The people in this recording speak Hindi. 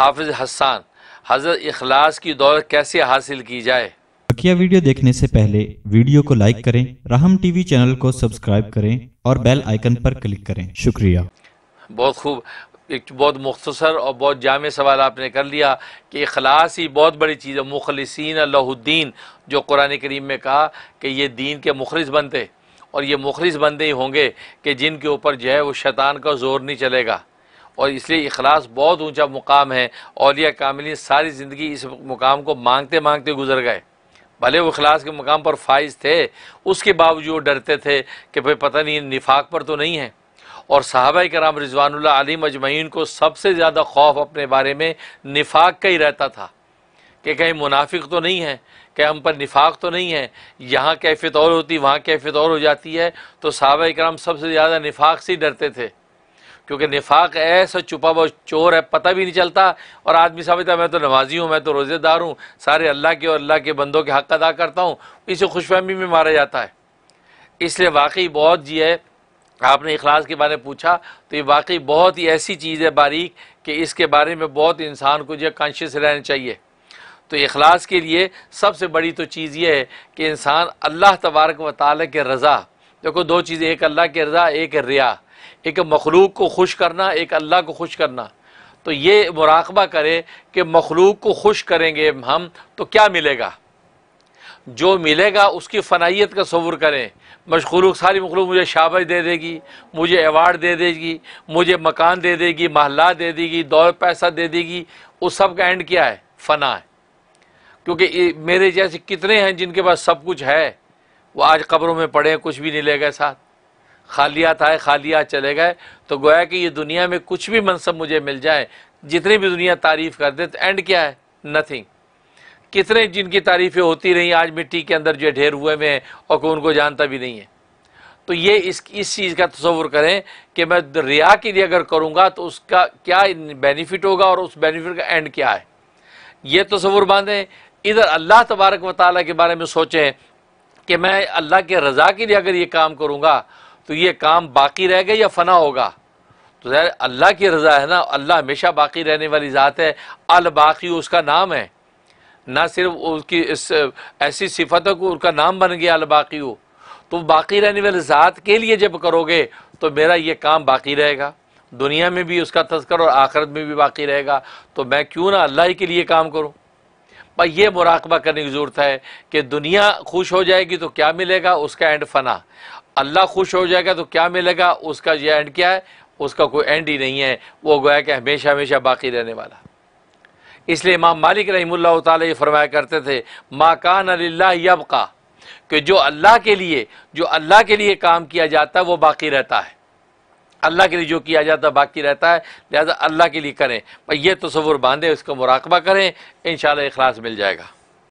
हाफिज हसान हज़रत इखलास की दौलत कैसे हासिल की जाए बकिया वीडियो देखने से पहले वीडियो को लाइक करें रहम टीवी चैनल को सब्सक्राइब करें और बेल आइकन पर क्लिक करें शुक्रिया बहुत खूब एक बहुत मुख्तसर और बहुत जाम सवाल आपने कर लिया कि अखलास ही बहुत बड़ी चीज़ है मुखलसिन अल्लाहुद्दीन जो कुरान करीम में कहा कि ये दीन के मुखलिस बनते और ये मुखलिस बंदे ही होंगे कि जिनके ऊपर जो है वो शैतान का जोर नहीं चलेगा और इसलिए इखलास बहुत ऊंचा मुकाम है औलिया कामिली सारी ज़िंदगी इस मुकाम को मांगते मांगते गुजर गए भले वो अखलास के मुकाम पर फाइज थे उसके बावजूद वो डरते थे कि भाई पता नहीं निफाक पर तो नहीं है और साहबा कराम रिजवानुल्लाह आलिम अजमैन को सबसे ज़्यादा खौफ अपने बारे में निफाक का ही रहता था कि कहीं मुनाफिक तो नहीं है कि हम पर निफाक तो नहीं है यहाँ कैफियत और होती वहाँ कैफियत और हो जाती है तो साहबा कराम सबसे ज़्यादा निफाक से ही डरते थे क्योंकि निफाक ऐसा छुपा हुआ चोर है पता भी नहीं चलता और आदमी समझता मैं तो नमाजी हूँ मैं तो रोज़ेदार हूँ सारे अल्लाह के और अल्लाह के बंदों के हक अदा करता हूँ इसे खुशफहमी में मारा जाता है इसलिए वाकई बहुत जी है आपने अखलास के बारे में पूछा तो ये वाकई बहुत ही ऐसी चीज़ है बारीक कि इसके बारे में बहुत इंसान को जो कॉन्शियस रहना चाहिए तो अखलास के लिए सबसे बड़ी तो चीज़ ये है कि इंसान अल्लाह तबारक व ताल के रज़ा देखो दो चीज़ें एक अल्लाह के रज़ा एक रिया एक मखलूक को खुश करना एक अल्लाह को खुश करना तो ये मुराकबा करें कि मखलूक को खुश करेंगे हम तो क्या मिलेगा जो मिलेगा उसकी फ़नाइत का सवूर करें मशखलूक सारी मखलूक मुझे शाबश दे देगी मुझे अवार्ड दे देगी मुझे मकान दे देगी महल्ला दे देगी दौर पैसा दे देगी उस सब का एंड क्या है फ़ना है क्योंकि मेरे जैसे कितने हैं जिनके पास सब कुछ है वो आज कब्रों में पड़े कुछ भी नहीं ले गए साथ खालियात आए खालियात चले गए तो गोया कि ये दुनिया में कुछ भी मनसब मुझे मिल जाए जितनी भी दुनिया तारीफ़ कर दे तो एंड क्या है नथिंग कितने जिनकी तारीफ़ें होती रहीं आज मिट्टी के अंदर जो ढेर हुए में हैं और कोई उनको जानता भी नहीं है तो ये इस इस चीज़ का तस्वुर करें कि मैं रिया के लिए अगर करूँगा तो उसका क्या बेनिफिट होगा और उस बेनिफिट का एंड क्या है ये तस्वुर बांधें इधर अल्लाह तबारक वाली के बारे में सोचें कि मैं अल्लाह के रज़ा के लिए अगर ये काम करूँगा तो ये काम बाकी रह गए या फना होगा तो जहर अल्लाह की रज़ा है ना अल्लाह हमेशा बाकी रहने वाली ज़ात है अल बाकी उसका नाम है ना सिर्फ उसकी इस ऐसी सिफत है को उसका नाम बन गया अल बाकी तो बाकी रहने वाली ज़ात के लिए जब करोगे तो मेरा ये काम बाकी रहेगा दुनिया में भी उसका तस्कर और आखिरत में भी बाकी रहेगा तो मैं क्यों ना अल्लाह ही के लिए काम करूँ पर यह मुराकबा करने की ज़रूरत है कि दुनिया खुश हो जाएगी तो क्या मिलेगा उसका एंड फना अल्लाह खुश हो जाएगा तो क्या मिलेगा उसका यह एंड क्या है उसका कोई एंड ही नहीं है वो गोया कि हमेशा हमेशा बाकी रहने वाला इसलिए इमाम मालिक रही तरमाया फरमाया करते थे माँ कान अल्लाह यबका कि जो अल्लाह के लिए जो अल्लाह के लिए काम किया जाता है वो बाकी रहता है अल्लाह के लिए जो किया जाता है बाकी रहता है लिहाजा अल्लाह के लिए करें पर यह तस्वुर बांधे उसका मुराकबा करें इन इखलास मिल जाएगा